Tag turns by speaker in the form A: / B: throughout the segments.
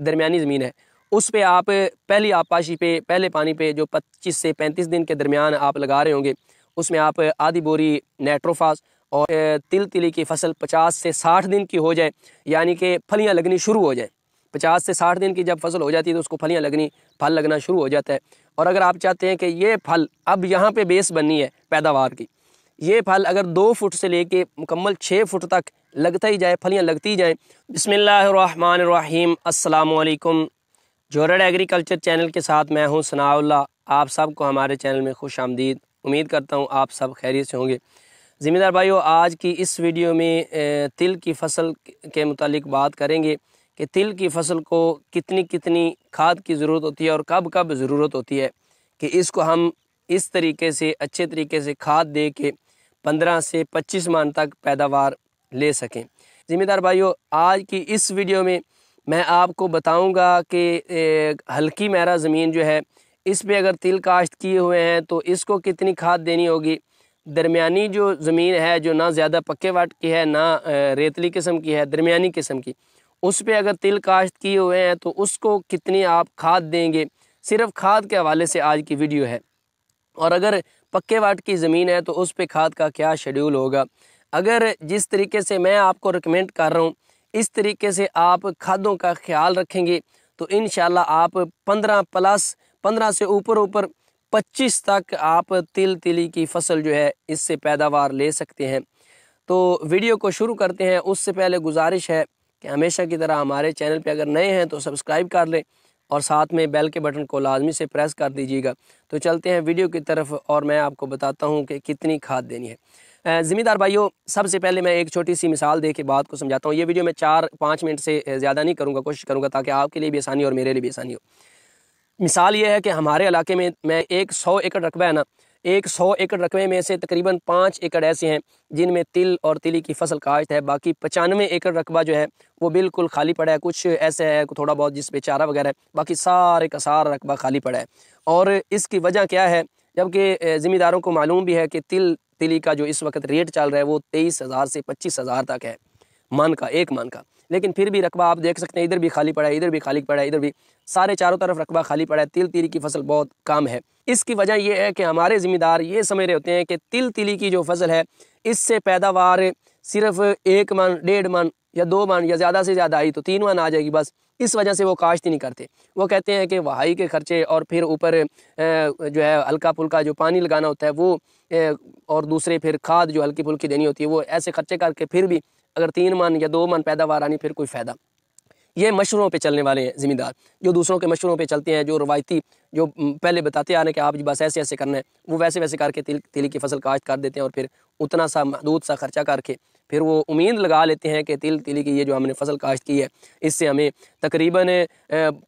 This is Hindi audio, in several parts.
A: दरमियानी ज़मीन है उस पर आप पहली आबपाशी पे पहले पानी पे जो 25 से 35 दिन के दरमियान आप लगा रहे होंगे उसमें आप आधी बोरी नेट्रोफास और तिल तिली की फसल 50 से 60 दिन की हो जाए यानी कि फलियां लगनी शुरू हो जाए 50 से 60 दिन की जब फसल हो जाती है तो उसको फलियां लगनी फल लगना शुरू हो जाता है और अगर आप चाहते हैं कि ये फल अब यहाँ पे बेस बननी है पैदावार की ये फल अगर दो फुट से लेके मुकम्मल छः फुट तक लगता ही जाए फलियाँ लगती ही जाएँ बसमीम अल्लाम जोरड एग्रीकल्चर चैनल के साथ मैं हूँ सनाउल्ला आप सबको हमारे चैनल में खुश आमदीद उम्मीद करता हूँ आप सब खैरियत से होंगे ज़िम्मेदार भाइयों आज की इस वीडियो में तिल की फसल के मुतालिक बात करेंगे कि तिल की फसल को कितनी कितनी खाद की ज़रूरत होती है और कब कब ज़रूरत होती है कि इसको हम इस तरीके से अच्छे तरीके से खाद दे के पंद्रह से पच्चीस मान तक पैदावार ले सकें ज़िम्मेदार भाइयों आज की इस वीडियो में मैं आपको बताऊंगा कि हल्की मेरा ज़मीन जो है इस पे अगर तिल काश्त किए हुए हैं तो इसको कितनी खाद देनी होगी दरमियानी जो ज़मीन है जो ना ज़्यादा पक्के वाट की है ना रेतली किस्म की है दरमियानी किस्म की उस पर अगर तिल काश्त किए हुए हैं तो उसको कितनी आप खाद देंगे सिर्फ खाद के हवाले से आज की वीडियो है और अगर पक्के वाट की ज़मीन है तो उस पर खाद का क्या शेड्यूल होगा अगर जिस तरीके से मैं आपको रिकमेंड कर रहा हूँ इस तरीके से आप खादों का ख्याल रखेंगे तो इन आप पंद्रह प्लस पंद्रह से ऊपर ऊपर पच्चीस तक आप तिल तिली की फसल जो है इससे पैदावार ले सकते हैं तो वीडियो को शुरू करते हैं उससे पहले गुजारिश है कि हमेशा की तरह हमारे चैनल पर अगर नए हैं तो सब्सक्राइब कर लें और साथ में बेल के बटन को लाजमी से प्रेस कर दीजिएगा तो चलते हैं वीडियो की तरफ और मैं आपको बताता हूँ कि कितनी खाद देनी है ज़िम्मेदार भाइयों सबसे पहले मैं एक छोटी सी मिसाल दे के बात को समझाता हूँ ये वीडियो मैं चार पाँच मिनट से ज़्यादा नहीं करूँगा कोशिश करूँगा ताकि आपके लिए भी आसानी और मेरे लिए भी आसानी हो मिसाल ये है कि हमारे इलाके में मैं एक सौ एकड़ रकबा है ना एक सौ एकड़ रकबे में से तकरीबन पाँच एकड़ ऐसे हैं जिनमें तिल और तिली की फसल काश्त है बाकी पचानवे एकड़ रकबा जो है वो बिल्कुल खाली पड़ा है कुछ ऐसे है थोड़ा बहुत जिस पे चारा वगैरह है बाकी सारे का सारा रकबा खाली पड़ा है और इसकी वजह क्या है जबकि ज़मींदारों को मालूम भी है कि तिल तिली का जो इस वक्त रेट चल रहा है वो तेईस हज़ार से पच्चीस हज़ार तक है मान का एक मान का लेकिन फिर भी रकबा आप देख सकते हैं इधर भी खाली पड़ा है इधर भी खाली पड़ा है इधर भी सारे चारों तरफ रकबा खाली पड़ा है तिल तिली की फसल बहुत कम है इसकी वजह यह है कि हमारे ज़िम्मेदार ये समझ रहे होते हैं कि तिल तिली की जो फसल है इससे पैदावार सिर्फ एक मन डेढ़ मन या दो मन या ज़्यादा से ज़्यादा आई तो तीन मन आ जाएगी बस इस वजह से वो काश्त ही नहीं करते वो कहते हैं कि वहाई के खर्चे और फिर ऊपर जो है हल्का फुल्का जो पानी लगाना होता है वो और दूसरे फिर खाद जो हल्की फुल्की देनी होती है वो ऐसे खर्चे करके फिर भी अगर तीन मन या दो मन पैदावार आनी फिर कोई फ़ायदा ये मशवरों पे चलने वाले हैं ज़मींदार जो दूसरों के मशवरों पे चलते हैं जो रवायती जो पहले बताते आ रहे हैं कि आप जी बस ऐसे ऐसे करना है वो वैसे वैसे करके तिल तिल की फसल काश्त कर देते हैं और फिर उतना सा महदूद सा खर्चा करके फिर वो उम्मीद लगा लेते हैं कि तिल तिली की ये जो हमने फसल काश्त की है इससे हमें तकरीबन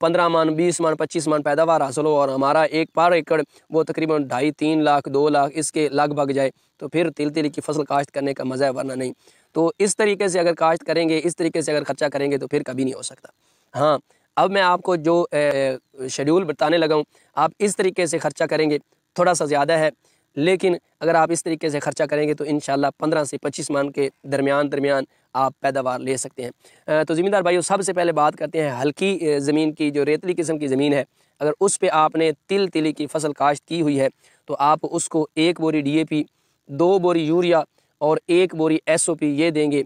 A: पंद्रह मान बीस मान पच्चीस मान पैदावार हासिल हो और हमारा एक पार एकड़ वो तकरीबन ढाई तीन लाख दो लाख इसके लगभग जाए तो फिर तिल तिली की फसल काश्त करने का मज़ा है वरना नहीं तो इस तरीके से अगर काश्त करेंगे इस तरीके से अगर ख़र्चा करेंगे तो फिर कभी नहीं हो सकता हाँ अब मैं आपको जो शेड्यूल बताने लगा हूँ आप इस तरीके से ख़र्चा करेंगे थोड़ा सा ज़्यादा है लेकिन अगर आप इस तरीके से ख़र्चा करेंगे तो इन पंद्रह से पच्चीस मान के दरमियान दरमियान आप पैदावार ले सकते हैं तो ज़मींदार भाइयों सबसे पहले बात करते हैं हल्की ज़मीन की जो रेतली किस्म की ज़मीन है अगर उस पर आपने तिल तिली की फसल काश्त की हुई है तो आप उसको एक बोरी डी ए पी दो बोरी यूरिया और एक बोरी एसओपी ये देंगे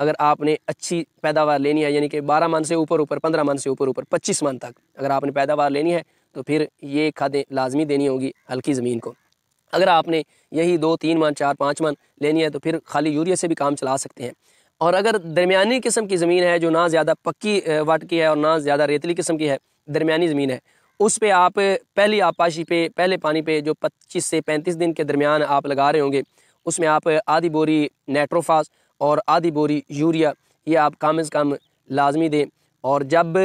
A: अगर आपने अच्छी पैदावार लेनी है यानी कि 12 मन से ऊपर ऊपर 15 मन से ऊपर ऊपर 25 मन तक अगर आपने पैदावार लेनी है तो फिर ये खादें लाजमी देनी होगी हल्की ज़मीन को अगर आपने यही दो तीन मन चार पाँच मन लेनी है तो फिर खाली यूरिया से भी काम चला सकते हैं और अगर दरमिया किस्म की ज़मीन है जो ना ज़्यादा पक्की वाट की है और ना ज़्यादा रेतली किस्म की है दरमिया ज़मीन है उस पर आप पहली आपाशी पे पहले पानी पे जो 25 से 35 दिन के दरमियान आप लगा रहे होंगे उसमें आप आधी बोरी नेट्रोफास और आधी बोरी यूरिया ये आप कम अज़ कम लाजमी दें और जब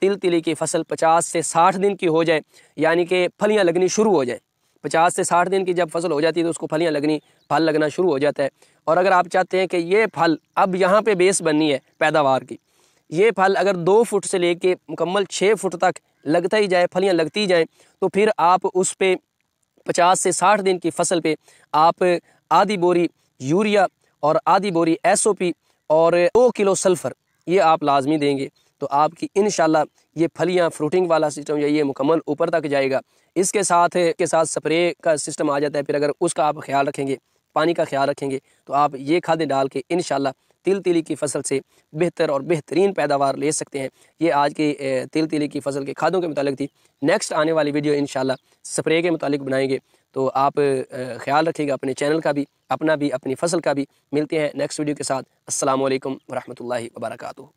A: तिल तिली की फसल पचास से साठ दिन की हो जाए यानी कि फलियाँ लगनी शुरू हो जाए पचास से साठ दिन की जब फसल हो जाती है तो उसको फलियाँ लगनी फल लगना शुरू हो जाता है और अगर आप चाहते हैं कि ये फल अब यहाँ पे बेस बननी है पैदावार की ये फल अगर दो फुट से लेके मुकम्मल छः फुट तक लगता ही जाए फलियाँ लगती जाएँ तो फिर आप उस पर पचास से साठ दिन की फसल पर आप आधी बोरी यूरिया और आधी बोरी एस ओ पी और दो किलो सल्फ़र ये आप लाजमी देंगे तो आपकी इन ये फलियाँ फ्रूटिंग वाला सिस्टम जो ये मुकम्मल ऊपर तक जाएगा इसके साथ के साथ स्प्रे का सिस्टम आ जाता है फिर अगर उसका आप ख्याल रखेंगे पानी का ख्याल रखेंगे तो आप ये खादें डाल के इन तिल तिली की फसल से बेहतर और बेहतरीन पैदावार ले सकते हैं ये आज की तिल तिली की फसल के खादों के मुतालिक थी नेक्स्ट आने वाली वीडियो इन स्प्रे के मुतालिक बनाएंगे तो आप ख्याल रखिएगा अपने चैनल का भी अपना भी अपनी फसल का भी मिलते हैं नेक्स्ट वीडियो के साथ असल वरहमल वर्का